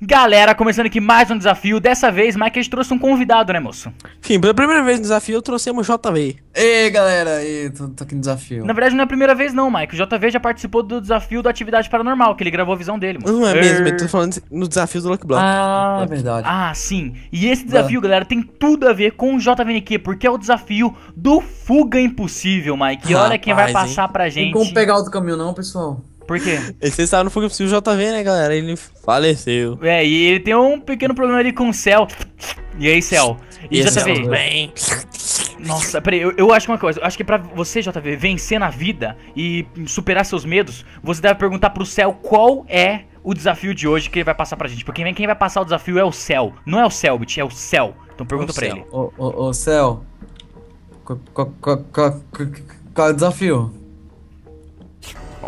Galera, começando aqui mais um desafio. Dessa vez, Mike, a gente trouxe um convidado, né, moço? Sim, pela primeira vez no desafio, trouxemos JV. Ei, galera, e tô, tô, aqui no desafio. Na verdade, não é a primeira vez, não, Mike. O JV já participou do desafio da Atividade Paranormal, que ele gravou a visão dele, moço. Não é mesmo, eu tô tá falando no desafio do Lucky Block. Ah, é ah, verdade. Ah, sim. E esse desafio, ah. galera, tem tudo a ver com o JVNQ, porque é o desafio do Fuga Impossível, Mike. E olha Rapaz, quem vai passar hein? pra gente. Não como pegar outro caminho, não, pessoal. Por quê? Você sabe no Fogo Impossível o JV, né, galera? Ele faleceu. É, e ele tem um pequeno problema ali com o céu. E aí, céu? E, e JV? Bem. Nossa, peraí, eu, eu, acho uma coisa. Eu acho que pra você, JV, vencer na vida e superar seus medos, você deve perguntar pro céu qual é o desafio de hoje que ele vai passar pra gente. Porque quem vai passar o desafio é o céu. Não é o céu, bitch, é o céu. Então pergunta pra ele. Ô, ô, ô céu. Qual, qual, qual, qual, qual é o desafio?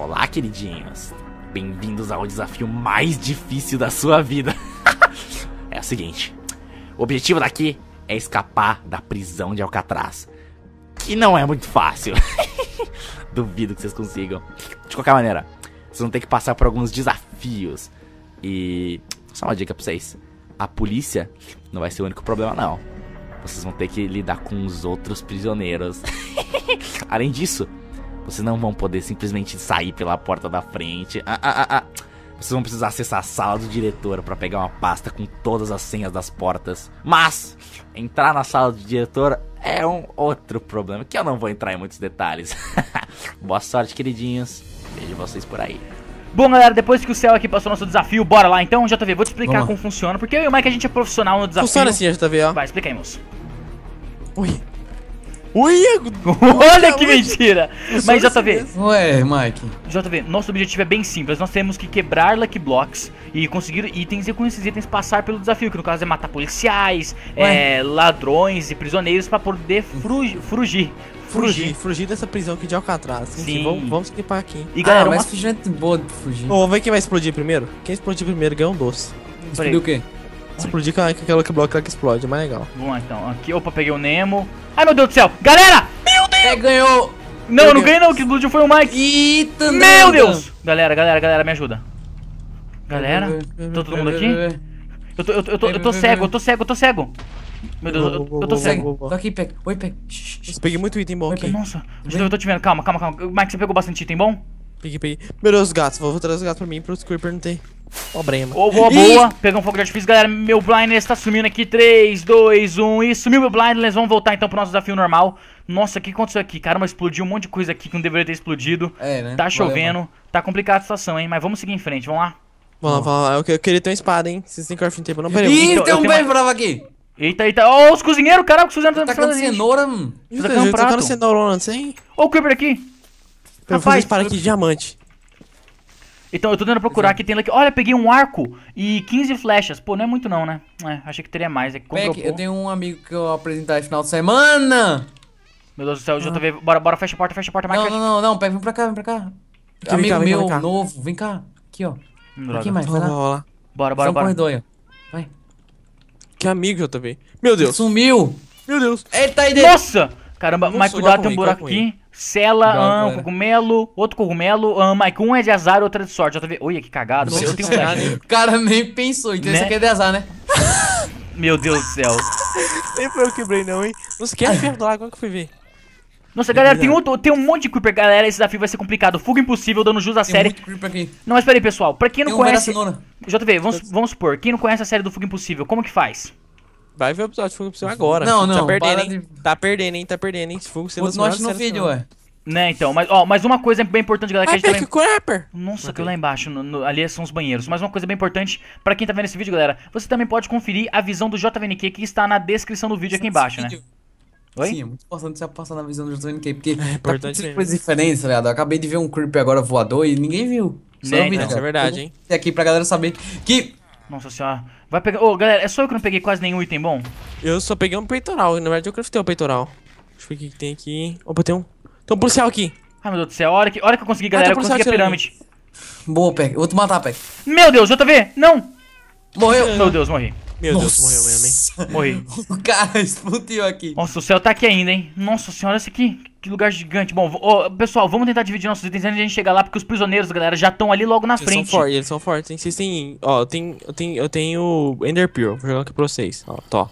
Olá, queridinhos. Bem-vindos ao desafio mais difícil da sua vida. é o seguinte: o objetivo daqui é escapar da prisão de Alcatraz, que não é muito fácil. Duvido que vocês consigam. De qualquer maneira, vocês vão ter que passar por alguns desafios. E só uma dica pra vocês: a polícia não vai ser o único problema, não vocês vão ter que lidar com os outros prisioneiros. Além disso, vocês não vão poder simplesmente sair pela porta da frente. Ah, ah, ah, ah. Vocês vão precisar acessar a sala do diretor para pegar uma pasta com todas as senhas das portas. Mas entrar na sala do diretor é um outro problema que eu não vou entrar em muitos detalhes. Boa sorte, queridinhos. Vejo vocês por aí. Bom, galera, depois que o céu aqui passou nosso desafio, bora lá então, JV. Vou te explicar como funciona, porque eu e o Mike a gente é profissional no desafio. Funciona assim, JV, ó. Vai, explica aí, moço. Ui. Uia! Olha que mentira! Mas JV. Assim Ué, Mike. JV, nosso objetivo é bem simples. Nós temos que quebrar Lucky Blocks e conseguir itens e com esses itens passar pelo desafio, que no caso é matar policiais, é, ladrões e prisioneiros para poder fugir. Fugir, fugir dessa prisão aqui de Alcatraz. Sim. Sim. Vamos, vamos aqui. E galera, ah, mas uma... gente boa de fugir. Ô, vamos ver quem vai explodir primeiro? Quem explodir primeiro ganha um doce. Explodiu o quê? Explodir com aquela que bloco que explode, é mais legal. Vamos lá então. Aqui, opa, peguei o Nemo. Ai meu Deus do céu! Galera! Meu Deus! É, ganhou! Não, não ganhei não, que explodiu foi o Mike. Eita, meu Deus! Galera, galera, galera, me ajuda. Galera, tá todo mundo aqui? Eu tô, eu tô, eu tô, eu tô cego, eu tô cego, eu tô cego. Meu Deus, eu, eu tô cego. Tô aqui, Peck. Oi, Peck. Peguei muito item bom aqui. Nossa, eu tô te vendo. Calma, calma, calma. Mike, você pegou bastante item bom? Peguei, peguei. Meu Deus, os gatos. Vou, trazer os gatos pra mim, pro Creeper não tem problema. Ou oh, boa, boa. E... Pegou um fogo de artifício, galera. Meu blindness está sumindo aqui. 3, 2, 1 e sumiu meu blindness. Vamos voltar então pro nosso desafio normal. Nossa, o que aconteceu aqui? Caramba, explodiu um monte de coisa aqui que não deveria ter explodido. É, né? Tá chovendo. Valeu, tá complicada a situação, hein? Mas vamos seguir em frente, vamos lá. Vamos lá, vamos lá. Eu, eu queria ter uma espada, hein? Vocês têm crafting table, não? Peraí. Ih, então, tem um bem bravo aqui. Eita, eita. Ó, oh, os cozinheiros, caramba, é os cozinheiros estão tá tacando cenoura, mano. É tá tacando cenoura, hein? Ô, o Creeper aqui. Pra então, Rapaz, eu fazer aqui de diamante. Então, eu tô tentando procurar aqui, tem aqui. Olha, peguei um arco e 15 flechas. Pô, não é muito não, né? É, achei que teria mais. É que eu, tenho um amigo que eu vou apresentar final de semana. Meu Deus do céu, ah. JV, bora, bora, fecha a porta, fecha a porta. Não, não, não, não, pega, vem pra cá, vem pra cá. Aqui, amigo vem cá, meu, vem novo, vem cá. Aqui, ó. Hum, droga. Aqui mais, vai lá. Bora, bora, bora. bora. Corredor, vai. Que amigo, JV. Meu Deus. Ele sumiu. Meu Deus. Ele tá aí dentro. Nossa! Caramba, Nossa, mas cuidado, tem um buraco aqui. Sela, um, cogumelo, outro cogumelo, um, aí um é de azar, outro é de sorte. Outra Olha que cagado. Nossa, cara, um... o cara nem pensou, então né? esse aqui é de azar, né? Meu Deus do céu. nem foi eu quebrei não, hein? Os que perdoar, agora que eu fui ver. Nossa, galera, tem, é outro, tem um monte de creeper, galera. Esse desafio vai ser complicado. Fuga impossível, dando jus à tem série. Não, mas peraí, pessoal. Pra quem não tem conhece. JV, vamos, vamos supor, quem não conhece a série do Fuga Impossível, como que faz? Vai ver o episódio de Fungo Priscila agora. Não, não. Tá perdendo, de... hein? Tá perdendo, hein? Tá perdendo, hein? Fungo Priscila. Note no vídeo, ué. Né, então, mas ó, mas uma coisa bem importante, galera, que I a gente tá lá... É, Nossa, okay. que lá embaixo, no, no, ali são os banheiros. Mas uma coisa bem importante para quem tá vendo esse vídeo, galera, você também pode conferir a visão do JVNQ que está na descrição do vídeo aqui embaixo, né? Oi? Sim, é muito importante você passar na visão do JVNQ, porque é tá importante tá coisa diferente, ligado? Eu acabei de ver um creep agora voador e ninguém viu. Só né, então, é verdade, hein? É aqui pra galera saber que Nossa Senhora. Vai pegar. Ô, oh, galera, é só eu que não peguei quase nenhum item bom? Eu só peguei um peitoral. Na verdade, eu craftei um peitoral. Deixa eu ver o que, tem aqui. Opa, tem um. Tem um policial aqui. Ai, ah, meu Deus do céu. A hora que, a hora que eu consegui, ah, galera, ah, eu consegui a pirâmide. Boa, Peck. Eu vou te matar, pega. Meu Deus, JV! Não! Morreu! Meu Deus, morri. Meu Nossa. Deus, morreu mesmo, hein? Morri. o cara explodiu aqui. Nossa, o céu tá aqui ainda, hein? Nossa senhora, esse aqui. Que lugar gigante. Bom, oh, pessoal, vamos tentar dividir nossos itens antes de a gente chegar lá, porque os prisioneiros, galera, já estão ali logo na eles frente. São fortes, eles são fortes, hein? Vocês têm. Ó, eu tenho, eu tenho, eu tenho Ender pure Vou jogar aqui pra vocês. Ó, top.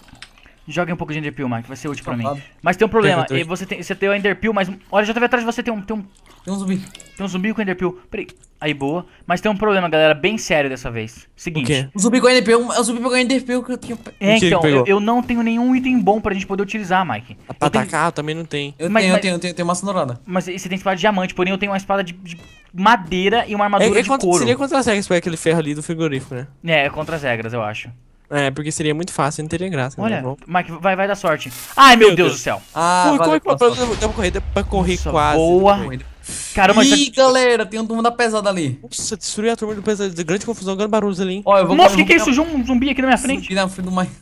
Joga um pouco de Enderpeel, Mike, vai ser útil pra então, mim. Mas tem um problema, tem, você tem, você tem o Enderpeel, mas... Olha, já teve atrás de você, tem um... Tem um, tem um zumbi. Tem um zumbi com Enderpeel. Peraí. Aí, boa. Mas tem um problema, galera, bem sério dessa vez. Seguinte. O, o zumbi com Enderpeel, é o zumbi pegou Enderpeel que eu tinha... É, então, eu, eu, não tenho nenhum item bom pra gente poder utilizar, Mike. Pra eu atacar, tenho... também não tem. Eu, mas, tenho, mas... eu tenho, eu tenho, eu tenho uma cenourada. Mas você tem espada de diamante, porém eu tenho uma espada de, de madeira e uma armadura é, é de couro. Seria contra as regras, porque é aquele ferro ali do frigorífico, né? É, é contra as regras, eu acho. É, porque seria muito fácil, não teria graça. Olha, né? Mike, vai, vai dar sorte. Ai, meu, meu Deus, Deus, do céu. Ah, Pô, como é que deu uma corrida pra correr Nossa, quase? Boa. Caramba, Ih, galera, tem um turma da pesada ali. Nossa, destruiu a turma do pesado. Grande confusão, grande barulho ali, hein? Ó, eu vou Nossa, o que, que é isso? Um zumbi aqui na minha frente. Zumbi na frente do Mike.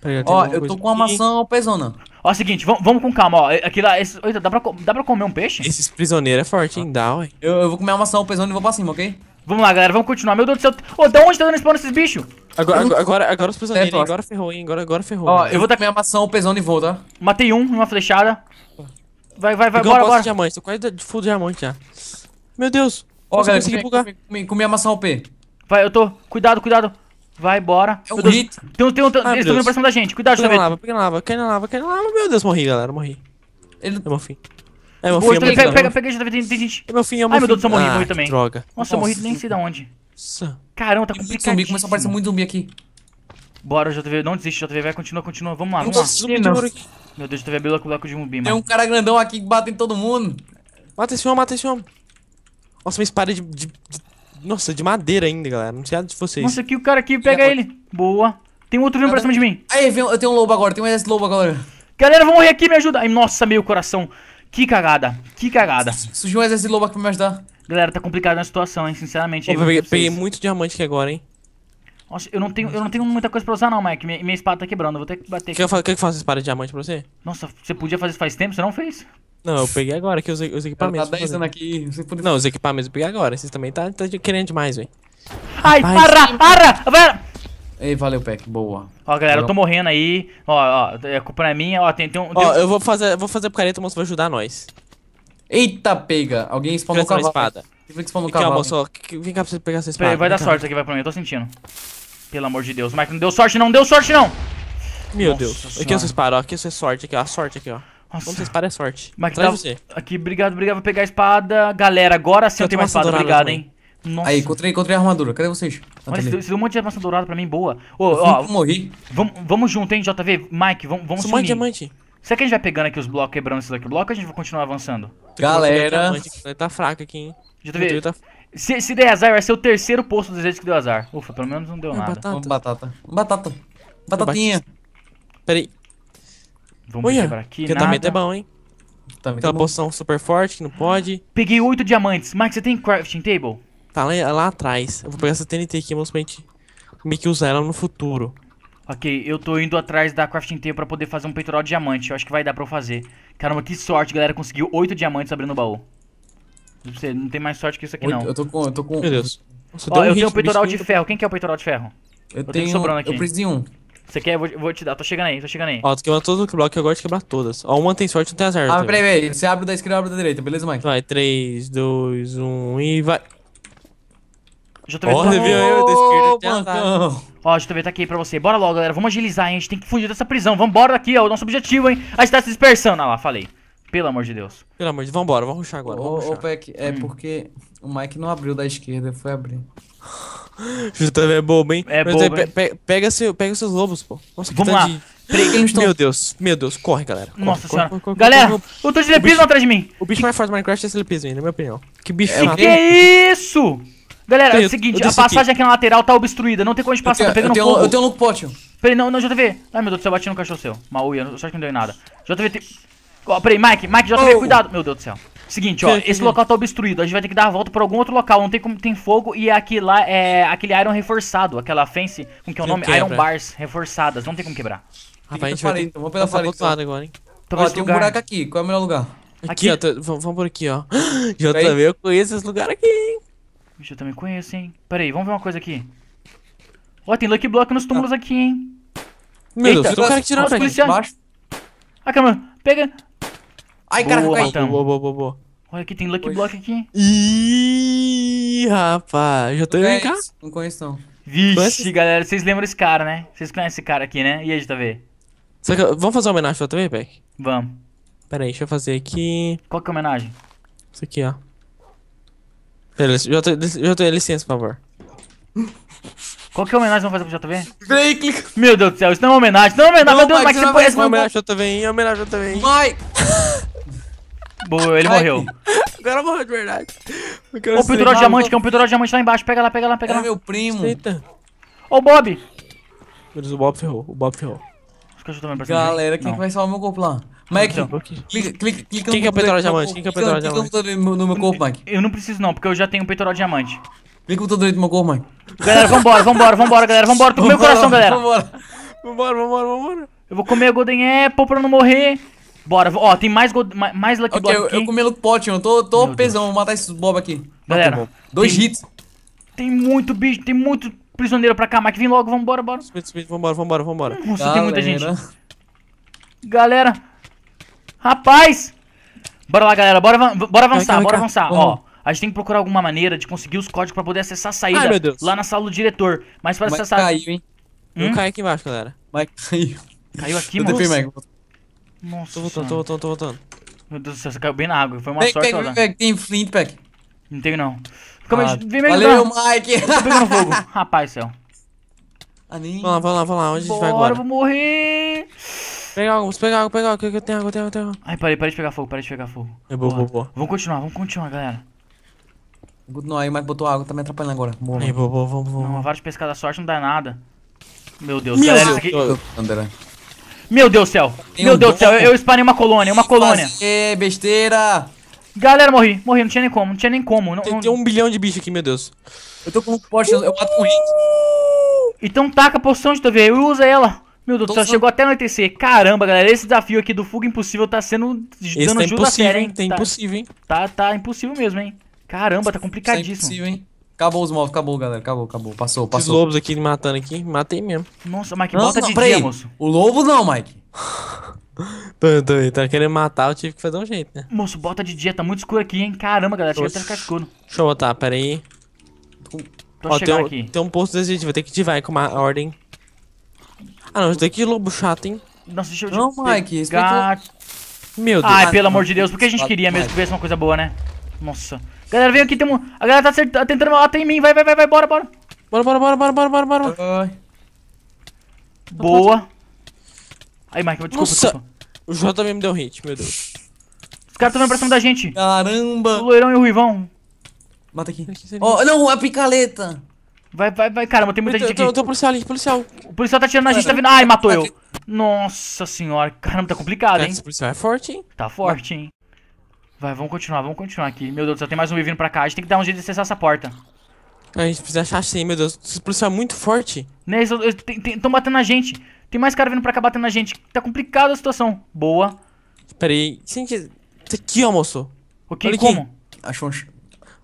Peraí, ó, eu tô com uma maçã pesona. Ó, é o seguinte, vamos com calma, ó. É, aqui lá, esse... Eita, dá pra, dá pra comer um peixe? Esses prisioneiros é forte, hein? Ah. Dá, ué. Eu, eu vou comer uma maçã pesona e vou pra cima, ok? Vamos lá, galera, vamos continuar. Meu Deus do céu. Ô, oh, da onde tá dando spawn esses bichos? Agora, agora, agora, agora os prisioneiros, é, agora ferrou, hein? Agora, agora ferrou. Ó, eu vou dar minha maçã, o pesão e vou, tá? Matei um, uma flechada. Vai, vai, vai, eu bora, bora. diamante, tô quase de full diamante já. Meu Deus. Ó, oh, galera, consegui pular. Comi a maçã OP. Vai, eu tô. Cuidado, cuidado. Vai, bora. É um hit. Tem, tem, tem, ah, eles estão vindo pra cima da gente. Cuidado, Javeto. Pega na lava, pega na lava, pega na lava, pega na lava. Meu Deus, morri, galera, morri. Ele... É eu morri. É, meu fim, é pega, pega, já gente, tem, tem gente. Meu filho, é meu é Ai, meu Deus, eu morri, ah, morri também. Droga. Nossa, eu morri nem sei da onde. Caramba, tá complicado. Zumbi, começa a aparecer muito zumbi aqui. Bora, JTV, não desiste, JTV, vai, continua, continua, vamos lá, vamos lá. Meu Deus, JTV com é o bloco de zumbi, mano. Tem um cara grandão aqui que bate em todo mundo. Mata esse homem, mata esse homem. Nossa, uma espada de, de, de, Nossa, de madeira ainda, galera. Não sei nada de vocês. Nossa, aqui o cara aqui, pega ele. Boa. Tem outro vindo pra cima de mim. Aí, eu tenho um lobo agora, tem um lobo agora. Galera, vão morrer aqui, me ajuda. Ai, nossa, meu coração. Que cagada, que cagada. Surgiu um exército lobo aqui pra me ajudar. Galera, tá complicada a situação, hein, sinceramente. Eu peguei, peguei muito diamante aqui agora, hein. Nossa, eu não tenho, eu não tenho muita coisa pra usar não, Mike. Minha, minha espada tá quebrando, vou ter que bater. Quer que eu, que eu faça espada de diamante pra você? Nossa, você podia fazer isso faz tempo, você não fez? Não, eu peguei agora que os, os equipamentos. Tá 10 anos aqui. você Não, os equipamentos eu peguei agora. Vocês também tá, tá querendo demais, velho. Ai, Rapaz. arra, arra, vai. Ei, valeu, Peck. Boa. Ó, galera, valeu. eu tô morrendo aí. Ó, ó, é culpa é minha. Ó, tem, tem um... Ó, tem eu vou fazer, vou fazer picareta, o moço vai ajudar nós. Eita, pega. Alguém spawnou o cavalo. espada. Tem que spawnar o cavalo. Aqui, moço. Vem cá pra você pegar essa espada. vai dar cá. sorte aqui, vai pra mim. Eu tô sentindo. Pelo amor de Deus. Mike, não deu sorte, não. Deu sorte, não. Meu Nossa Deus. Senhora. Aqui é O sua espada, ó. Aqui é a sua sorte. Aqui, ó. A sorte aqui, ó. Nossa. Como espada é sorte. Mike, Traz tá... você. Aqui, obrigado, obrigado. Vou pegar a espada. Galera, agora sim eu, eu tenho uma espada. Obrigado, hein. Nossa. Aí, encontrei, encontrei a armadura. Cadê vocês? Olha, você deu um monte de armação dourada pra mim, boa. Ô, oh, ó, oh, morri. Vamos vamo junto, hein, JV? Mike, vamos vamo se unir. diamante. Será que a gente vai pegando aqui os blocos, quebrando esses aqui blocos, ou a gente vai continuar avançando? Galera... Tá fraco aqui, hein? JV, tá... se, se der azar, vai ser o terceiro posto dos desejo que deu azar. Ufa, pelo menos não deu é, nada. Batata. batata. Batata. Batatinha. Peraí. Vamos Olha, quebrar aqui, Encantamento nada. é bom, hein? Também. Aquela tá bom. poção super forte que não pode. Peguei oito diamantes. Mike, você tem crafting table? Tá lá, lá atrás. Eu vou pegar essa TNT aqui, moço, pra gente meio que usar ela no futuro. Ok, eu tô indo atrás da crafting table pra poder fazer um peitoral de diamante. Eu acho que vai dar pra eu fazer. Caramba, que sorte, galera. Conseguiu 8 diamantes abrindo o baú. Você não tem mais sorte que isso aqui, não. Eu tô com... Eu tô com... Meu Deus. Nossa, Ó, um eu tenho um peitoral de ferro. Quem quer é o peitoral de ferro? Eu, eu tenho... sobrando aqui. Eu preciso de um. Você quer? Eu vou, vou, te dar. Tô chegando aí, tô chegando aí. Ó, tu quebrou todos os blocos, eu gosto de quebrar todas. Ó, uma tem sorte, não tem azar. Ah, tá peraí, peraí. Você abre da esquerda, abre da direita. Beleza, Mike? Vai, 3, 2, 1 e vai... JB tá... Oh, tá... Ó, o JB tá aqui pra você. Bora logo, galera. Vamos agilizar, hein? A gente tem que fugir dessa prisão. Vambora daqui, ó. O nosso objetivo, hein? A gente tá se dispersando. Ah lá, falei. Pelo amor de Deus. Pelo amor de Deus. Vambora, vamos ruxar agora. Ô, Peck, é hum. porque o Mike não abriu da esquerda, foi abrir. JB é bobo, hein? É, é bobo, pega, seu, pega seus lobos, pô. Nossa, vamos lá. De... Meu Deus, meu Deus, corre, galera. Corre, Nossa corre, senhora. Corre, galera, corre, eu tô de lepismo atrás de mim. O bicho que... mais forte do Minecraft é esse lepismo, na minha opinião. Que bicho é, que, que é isso? Galera, é o seguinte, a passagem aqui. aqui. na lateral tá obstruída, não tem como a gente passar, eu tenho, tá pegando Eu tenho um look pote. Peraí, não, não, JV. Ai, meu Deus do céu, bati no cachorro seu. eu acho que não deu em nada. JV tem... oh, peraí, Mike, Mike, JV, oh. cuidado. Meu Deus do céu. Seguinte, ó, esse local tá obstruído, a gente vai ter que dar a volta por algum outro local, não tem como tem fogo e aqui lá é aquele iron reforçado, aquela fence, com que é o nome? Quebra. Iron bars reforçadas, não tem como quebrar. Rapaz, a gente vai ter... vamos pela parede agora, hein. ó, tem lugar. um buraco aqui, qual é o melhor lugar? Aqui, aqui ó, tô... vamos por aqui, ó. JV, eu conheço esse lugar aqui, hein. Vixe, eu também conheço, hein. Pera aí, vamos ver uma coisa aqui. Ó, oh, tem Lucky Block nos túmulos ah. aqui, hein. Meu Eita, Deus, tem um cara que tirou pra gente Ah, calma, pega. Ai, boa, caraca, caiu. Boa, boa, boa, boa. Olha aqui, tem Lucky pois. Block aqui. Ih, rapaz, já tô indo cá. Não conheço não. Vixe, galera, vocês lembram esse cara, né? Vocês conhecem esse cara aqui, né? E aí, JV? que... Vamos fazer uma homenagem pra JV, Peck? Vamos. Pera aí, deixa eu fazer aqui... Qual que é a homenagem? Isso aqui, ó. Beleza, JV, licença, por favor. Qual que é a homenagem que vamos fazer pro JV? Peraí, clica. Meu Deus do céu, isso não é uma homenagem. Isso não é uma homenagem, não, meu Deus, Mike, você conhece esse... é homenagem ao JV, é homenagem ao JV. Mike! Boa, ele morreu. Agora morreu de verdade. Ô, o pinturó de diamante, que é um pinturó de diamante lá embaixo. Pega lá, pega lá, pega é lá. É meu primo. Eita. Ô, Bob. Meu Deus, o Bob ferrou, o Bob ferrou. Galera, quem que vai salvar meu corpo lá? Mike, é então, clica, clica, clica Quem que é o peitoral diamante? Quem que é peitoral diamante? no meu corpo, Mike. Eu não preciso não, porque eu já tenho o peitoral diamante. Clica o botão direito do meu corpo, Mike. Galera, vambora, vambora, vambora, galera, vambora. Tô com meu coração, galera. Vambora, vambora, vambora, vambora. Eu vou comer a Golden Apple pra não morrer. Bora, ó, tem mais, gold, mais Lucky okay, Block eu, aqui. eu comi Lucky Pot, eu tô, tô meu pesão, Deus. vou matar esses bob aqui. Galera, dois tem, hits. Tem muito bicho, tem muito prisioneiro pra cá, Mike, vem logo, vambora, bora. Speed, speed, vambora, vambora, vambora. Nossa, galera. Tá, tem muita gente. Galera, Rapaz! Bora lá, galera. Bora, bora então, avançar, então, bora então, avançar. Ó, a gente tem que procurar alguma maneira de conseguir os códigos pra poder acessar a saída Ai, lá na sala do diretor. Mas para acessar. Caiu, hein? Hum? Eu caí aqui embaixo, galera. Mike caiu. Caiu aqui, mano. Nossa. Tô voltando, tô voltando, tô voltando. Meu Deus do céu, você caiu bem na água. Foi uma peg, sorte, peg, Tem flint, peg. Não tenho, não. Calma, ah, vem me Valeu, ajudar. Mike. Tô pegando fogo. Rapaz, céu. Vamos lá, vamos lá, vamos lá. Onde Bora, a gente vai agora? Bora, vou morrer. Pega água, moço, pega água, pega água, que eu tenho água, eu tenho água, eu tenho água. Ai, parei, parei de pegar fogo, parei de pegar fogo. É boa, boa, boa. Vamos continuar, vamos continuar, galera. Não, aí mais botou água, tá me atrapalhando agora. Boa, aí, boa, boa, boa, boa. Não, a de pescar da sorte não dá nada. Meu Deus, Meu galera, Deus. Aqui... Meu Deus do céu, meu Deus do céu, eu, eu uma colônia, uma colônia. Que besteira. Galera, morri, morri, não tinha nem como, não tinha nem como. Não, tem, tem um bilhão de bicho aqui, meu Deus. Eu tô com um poste, eu mato com gente. Então taca a poção de TV e usa ela. Meu Deus só... chegou até anoitecer. Caramba, galera, esse desafio aqui do Fuga Impossível tá sendo esse tá dando tá ajuda hein? Tá impossível, hein? Tá, tá impossível mesmo, hein? Caramba, tá, tá complicadíssimo. é impossível, hein? Acabou os móveis, acabou, galera. Acabou, acabou. Passou, passou. Os lobos aqui me matando aqui. Matei mesmo. Nossa, Mike, bota de dia, moço. O lobo não, Mike. tô, tô, tá querendo matar, eu tive que fazer um jeito, né? Moço, bota de dia. Tá muito escuro aqui, hein? Caramba, galera. Chega até ficar escuro. Deixa eu botar, pera aí. Tô Ó, tem um, aqui. Tem um posto desse jeito. Vou ter que ativar com uma ordem. Ah não, isso daqui é lobo chato, hein? Nossa, deixa eu... Não, Mike, respeita... É meu Deus. Ai, pelo amor de Deus, porque a gente queria mesmo que viesse uma coisa boa, né? Nossa. Galera, vem aqui, tem um... A galera tá acertando, tentando matar em mim, vai, vai, vai, vai, bora, bora. Bora, bora, bora, bora, bora, bora, bora. Ai. Boa. Aí, Mike, desculpa, Nossa. desculpa. O também me deu hit, meu Deus. Os caras estão vindo pra cima da gente. Caramba. O loirão e o ruivão. Mata aqui. Ó, oh, não, a picaleta. Vai, vai, vai. Caramba, tem muita eu gente aqui. Eu tô policial ali, policial. O policial tá tirando a gente, tá vindo. Ai, matou eu. Nossa senhora, caramba, tá complicado, hein? Esse policial é forte, hein? Tá forte, hein? Vai, vamos continuar, vamos continuar aqui. Meu Deus, só tem mais um vindo pra cá. A gente tem que dar um jeito de acessar essa porta. A gente precisa achar assim, meu Deus. Esse policial é muito forte. Né, eles estão batendo na gente. Tem mais cara vindo pra cá batendo na gente. Tá complicada a situação. Boa. Pera aí. Isso aqui, ó, moço. O que? Como? Aqui. Achou um...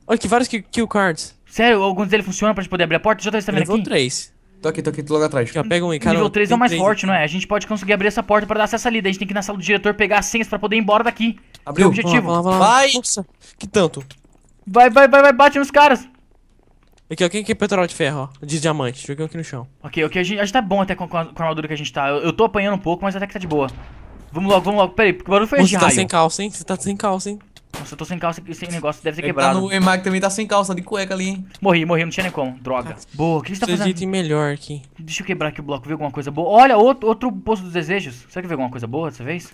Olha aqui, vários kill cards. Sério, alguns deles funcionam pra gente poder abrir a porta? Já tá vendo aqui. Nível 3. Tô aqui, tô aqui, tô logo atrás. Já pega um aí, cara. Nível 3 é o mais 3 forte, não é? A gente pode conseguir abrir essa porta pra dar acesso ali. Daí a gente tem que ir na sala do diretor pegar as senhas pra poder ir embora daqui. Abriu. objetivo. Vai! Nossa, que tanto. Vai, vai, vai, vai, bate nos caras. Aqui, ó, quem que é petróleo de ferro, ó? De diamante. Joguei aqui no chão. Ok, ok, a gente, a gente tá bom até com, com, a, com a armadura que a gente tá. Eu, eu, tô apanhando um pouco, mas até que tá de boa. Vamos logo, vamos logo. Pera aí, porque o barulho foi Você tá de tá raio. sem calça, hein? Você tá sem calça, hein? Nossa, eu tô sem calça, esse negócio deve ser Ele tá quebrado. Tá no Emag também tá sem calça, de cueca ali, hein? Morri, morri, não tinha nem como. Droga. Ah, boa, o que você tá fazendo? item melhor aqui. Deixa eu quebrar aqui o bloco, ver alguma coisa boa. Olha, outro, outro poço dos desejos. Será que veio alguma coisa boa dessa vez?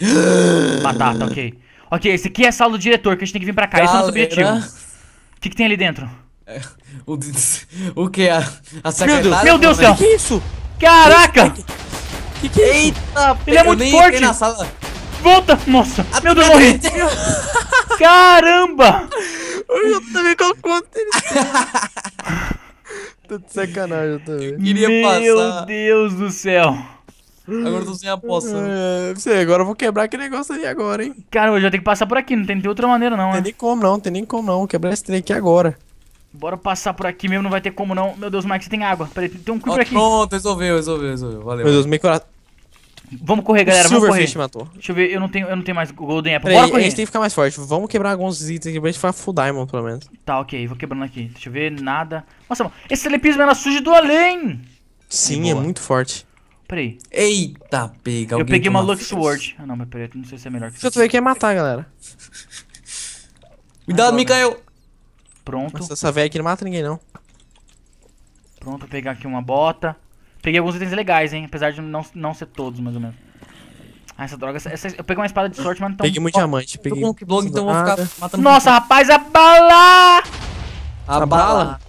Batata, ok. Ok, esse aqui é a sala do diretor, que a gente tem que vir pra cá. Galera. Esse é o nosso objetivo. O que, que tem ali dentro? É, o, o que? A, a secretária? Meu Deus do né? céu! Que isso? Caraca! Que que é isso? Eita, ele é muito forte! Na sala. Volta! Nossa! A meu Deus, morri! Caramba! Eu também com conta. Tô de sacanagem, eu também. Queria meu passar. Deus do céu! Agora eu tô sem poça. É, sei, agora eu vou quebrar aquele negócio ali agora, hein? Cara, eu já tenho que passar por aqui, não tem, tem outra maneira não, Tem né? nem como não, tem nem como não. Quebrar esse trem aqui agora. Bora passar por aqui mesmo, não vai ter como não. Meu Deus, Mike, você tem água. Peraí, tem um cu por aqui. Pronto, resolveu, resolveu, resolveu. Valeu. Meu Deus, meu coração. Vamos correr, galera. Vamos correr. matou. Deixa eu ver, eu não tenho, eu não tenho mais Golden Apple. Peraí, Bora correr. A gente tem que ficar mais forte. Vamos quebrar alguns itens pra gente ficar full diamond, pelo menos. Tá, ok. Vou quebrando aqui. Deixa eu ver. Nada. Nossa, mano. Esse telepismo era sujo do além. Sim, é muito forte. Peraí. Eita, pega. Eu peguei uma Lux Sword. Ah, não, mas peraí. Não sei se é melhor que isso. Eu tô vendo que matar, galera. Cuidado, Mikael. Pronto. Nossa, essa velha aqui não mata ninguém, não. Pronto, vou pegar aqui uma bota. Peguei alguns itens legais, hein? Apesar de não, não ser todos, mais ou menos. Ah, essa droga. Essa, eu peguei uma espada de sorte, mas não Peguei muito oh, diamante. Peguei... Tô com blog, então vou ficar matando... Nossa, rapaz, a bala! A, a bala?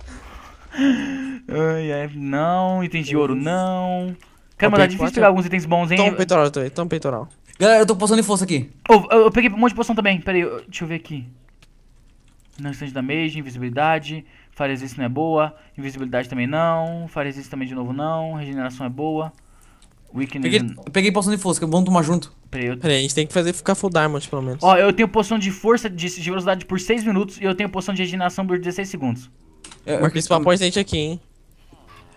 Ai, ai, não. Itens de ouro, não. Cara, mas é difícil pegar alguns itens bons, hein? Toma peitoral, tô aí. Toma peitoral. Galera, eu tô poção de força aqui. Oh, eu, eu, peguei um monte de poção também. Pera aí, deixa eu ver aqui. Não instante da mage, invisibilidade, isso não é boa. Invisibilidade também não. Faresice também de novo não. Regeneração é boa. Weakness... Peguei, peguei poção de força, vamos tomar junto. Peraí, eu... Peraí, a gente tem que fazer ficar full diamond, pelo menos. Ó, eu tenho poção de força, de, de velocidade por 6 minutos e eu tenho poção de regeneração por 16 segundos. É, Marca esse papote gente aqui, hein.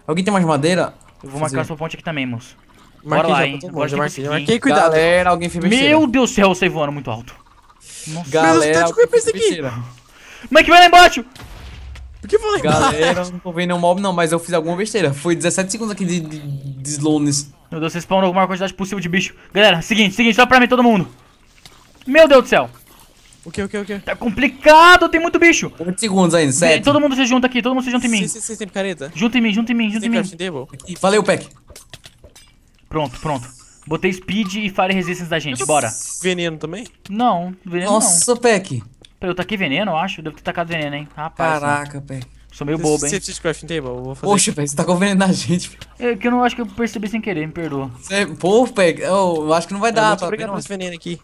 Alguém tem mais madeira? Eu vou fazer. marcar sua ponte aqui também, moço. Marquei Bora lá, hein. já marquei, marquei, cuidado. Galera, alguém fez Meu Deus do céu, eu voando muito alto. Nossa. Galera, Meu Deus, tá de Mas que vai lá embaixo! que falei? Galera, não tô vendo nenhum mob não, mas eu fiz alguma besteira. Foi 17 segundos aqui de, de, de slowness. Meu Deus, vocês spawnam alguma quantidade possível de bicho. Galera, seguinte, seguinte, só pra mim todo mundo. Meu Deus do céu. O que, o que, o que? Tá complicado, tem muito bicho. 20 segundos ainda, sério. Todo mundo se junta aqui, todo mundo se junta em mim. Vocês têm picareta. Junta em mim, junta em mim, junta em mim. Valeu, Peck. Pronto, pronto. Botei speed e fire resistance da gente, bora. Veneno também? Não, veneno Nossa, não. Nossa, Peck. Eu taquei veneno, eu acho. Deve ter tacado veneno, hein? Rapaz. Caraca, velho. Sou meio bobo, hein? Você precisa crafting table? Eu vou fazer. Poxa, velho, você tá veneno na gente. É que eu não acho que eu percebi sem querer, me perdoa. Cê, pô, velho, eu, acho que não vai dar, eu vou pra pegar esse veneno aqui.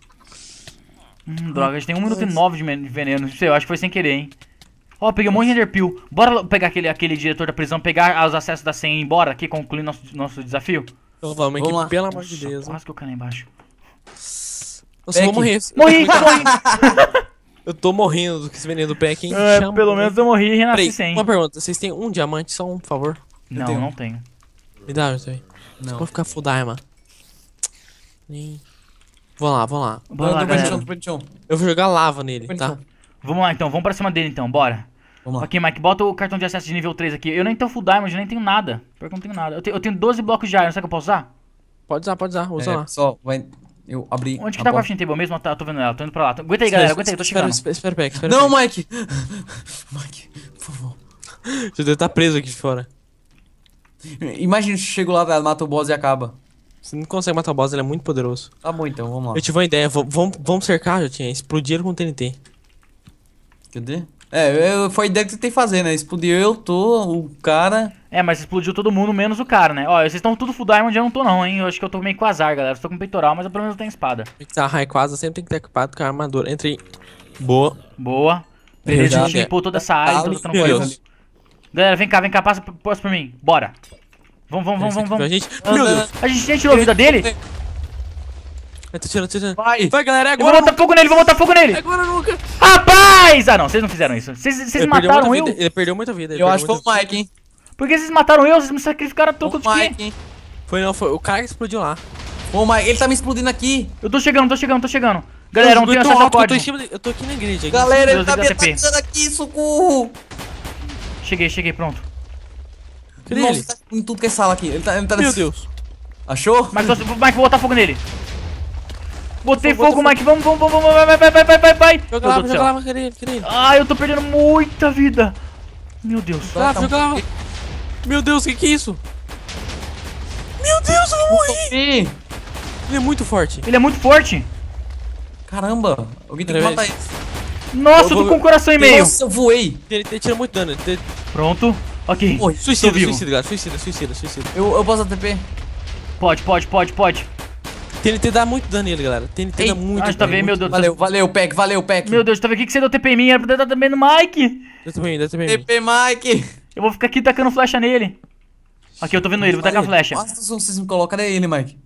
Hum, droga, a gente tem 1 minuto e 9 de veneno. Não sei, eu acho que foi sem querer, hein. Ó, oh, peguei um monte de enderpeel. Bora pegar aquele, aquele diretor da prisão, pegar os acessos da senha e ir embora aqui, concluir nosso, nosso desafio? Então vamos, vamos aqui, pelo amor de Deus. Quase que eu caí lá embaixo. Nossa, vou morrer. Morri, morri! Eu tô morrendo do que esse veneno do pé aqui. É, pelo menos eu morri e renasci sem. Uma pergunta, vocês têm um diamante só um, por favor? Não, tenho não tenho. Me dá, meu também. Não. Vou ficar full diamond. Nem... lá, vou lá. vou lá, Eu vou jogar lava nele, tá? Vamos lá então, vamos pra cima dele então, bora. Vamos lá. Ok, Mike, bota o cartão de acesso de nível 3 aqui. Eu nem tenho full diamond, eu nem tenho nada. Pior que eu não tenho nada. Eu, tenho 12 blocos de iron, será que eu posso usar? Pode usar, pode usar, usa é, lá. Só vai, eu abri. Onde que tá a Crafting Table mesmo? Tá, tô vendo ela, tô indo pra lá. Aguenta aí, galera, aguenta aí, tô chegando. Espera, espera, espera, espera Não, Mike! Mike, por favor. Você deve estar preso aqui de fora. Imagina se chego lá, velho, mata o boss e acaba. Você não consegue matar o boss, ele é muito poderoso. Tá bom então, vamos lá. Eu tive uma ideia, vamos, vamos cercar, já Explodiram Explodir com TNT. Cadê? É, eu, foi a ideia que você tem que fazer, né? Explodiu eu, tô, o cara. É, mas explodiu todo mundo, menos o cara, né? Ó, vocês estão tudo full diamond, eu não tô não, hein? Eu acho que eu tô meio com azar, galera. Eu tô com peitoral, mas eu pelo menos eu tenho espada. Tá, é quase sempre tem que ter equipado com a armadura. Entrei. Boa. Boa. Beleza, a gente limpou toda essa área, toda essa coisa. Galera, vem cá, vem cá, passa, passa por mim. Bora. Vamos, vamos, vamos, vamos. A gente... já tirou a vida dele? Eu tô tirando, tô tirando. Vai! Vai, galera, é agora! Vou botar fogo nele, vou botar fogo nele! É agora nunca! Rapaz! Ah, não, vocês não fizeram isso. Vocês mataram eu? Ele perdeu muita vida. Eu acho que foi o Mike, hein? Por que vocês mataram eu? Vocês me sacrificaram todo o Mike, hein? Foi não, foi o cara que explodiu lá. Ô, Mike, ele tá me explodindo aqui! Eu tô chegando, tô chegando, tô chegando. Galera, não tem acesso a Eu tô, em cima eu tô aqui na grid. Aqui. Galera, ele tá me atacando aqui, socorro! Cheguei, cheguei, pronto. Nossa, ele? tá em tudo que é sala aqui. Ele tá, ele tá Meu Deus. Achou? Mike, vou botar fogo nele. Botei fogo, fogo, Mike. Vamos, vamos, vamos, vamos. Vai, vai, vai, vai, vai, vai. Joga lá, joga lá, querido, querido. Ah, eu tô perdendo muita vida. Meu Deus. Joga lá, joga lá. Meu Deus, o que que é isso? Meu Deus, eu vou morrer. Ele é muito forte. Ele é muito forte. Caramba, alguém tem que matar ele. Nossa, eu tô com um coração e meio. Nossa, eu voei. Ele, ele tira muito dano. Ele... Pronto. Ok. Morre. Suicida, suicida, cara. Suicida, suicida, suicida. Eu, eu posso ATP? Pode, pode, pode, pode. TNT dá muito dano nele, galera. TNT Ei, dá muito ah, tá dano. Tá bem, meu Deus. Valeu, valeu, Peck, valeu, Peck. Meu Deus, tá aqui o que você deu TP em mim? Era pra dar também no Mike. Deu também, em mim, deu TP TP Mike. Eu vou ficar aqui tacando flecha nele. Aqui, eu tô vendo ele, vou tacar flecha. Nossa, vocês me colocam, cadê ele, Mike?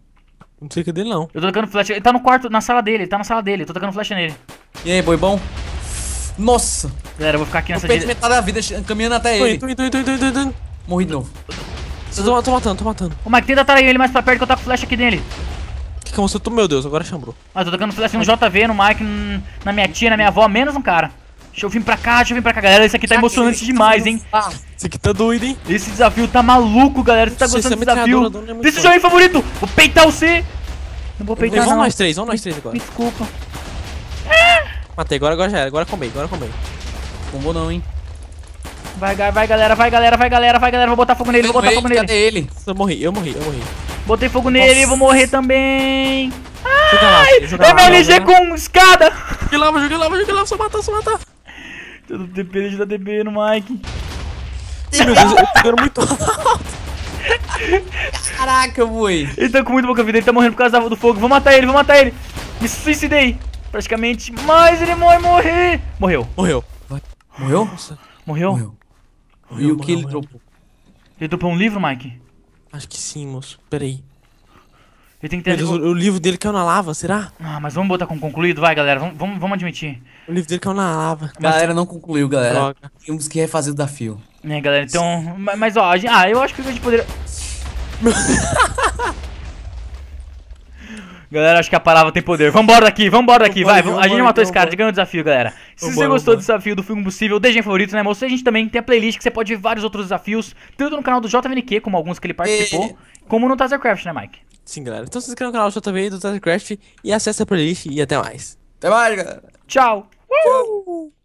Não sei é dele não. Eu tô tacando flecha. Ele tá no quarto, na sala dele, ele tá na sala dele. Eu tô tacando flecha nele. E aí, boi bom? Nossa! Galera, eu vou ficar aqui nessa direita. Eu metade da vida caminhando até ele. Tô indo, tô indo, tô indo, tô indo. Morri de novo. Tô, tô matando, tô matando. Ô, Mike, tenta aí, ele mais pra perto que eu taco flecha aqui nele que aconteceu? É meu Deus, agora chambrou. Ah, tô tocando flash assim, no JV, no Mike, na minha tia, na minha avó, menos um cara. Deixa eu vir pra cá, deixa eu vir pra cá, galera. Isso aqui tá emocionante demais, hein? Isso aqui tá doido, hein? Esse desafio tá maluco, galera. Você tá gostando desse é desafio? Desse é joinha favorito! Vou peitar o C! Não vou peitar, Vamos nós três, vamos nós três agora. desculpa. Matei, agora, agora já era. Agora comei, agora comei. Combou não, hein? Vai, vai, galera, vai, galera, vai, galera, vai, galera. Vou botar fogo nele, vou botar fogo nele. Cadê ele? Eu morri, eu morri, eu morri. Botei fogo nele, Nossa. vou morrer também. Joga lá, joga Ai, MLG com escada. Joguei lava, joguei lava, joguei lava, só matar, só matar. Todo TP, deixa da TP no Mike. Ih, meu Deus, eu tô muito alto. Caraca, boi. Ele tá com muito pouca vida, ele tá morrendo por causa do fogo. Vou matar ele, vou matar ele. Me suicidei, praticamente. Mas ele vai morrer. Morreu. Morreu. Morreu? Nossa. Morreu? Morreu. Morreu. E o que ele dropou? Ele dropou um livro, Mike? Acho que sim, moço. Peraí. Eu tenho que ter... o, o, livro dele caiu na lava, será? Ah, mas vamos botar como concluído, vai, galera. Vamos, vamos, vamos admitir. O livro dele caiu na lava. galera não concluiu, galera. Droga. Temos que refazer o da fio. É, galera, então... Mas, ó, gente... ah, eu acho que a gente poderia... Galera, acho que a palavra tem poder. Vambora daqui, vambora daqui, vai. a gente matou esse cara, diga o desafio, galera. Se você gostou do desafio do filme possível, deixa em favorito, né, moço? A gente também tem a playlist que você pode ver vários outros desafios, tanto no canal do JVNQ, como alguns que ele participou, e... É. como no Tazercraft, né, Mike? Sim, galera. Então se inscreve no canal do JV do Tazercraft e acesse a playlist e até mais. Até mais, galera. Tchau. Tchau. Uh!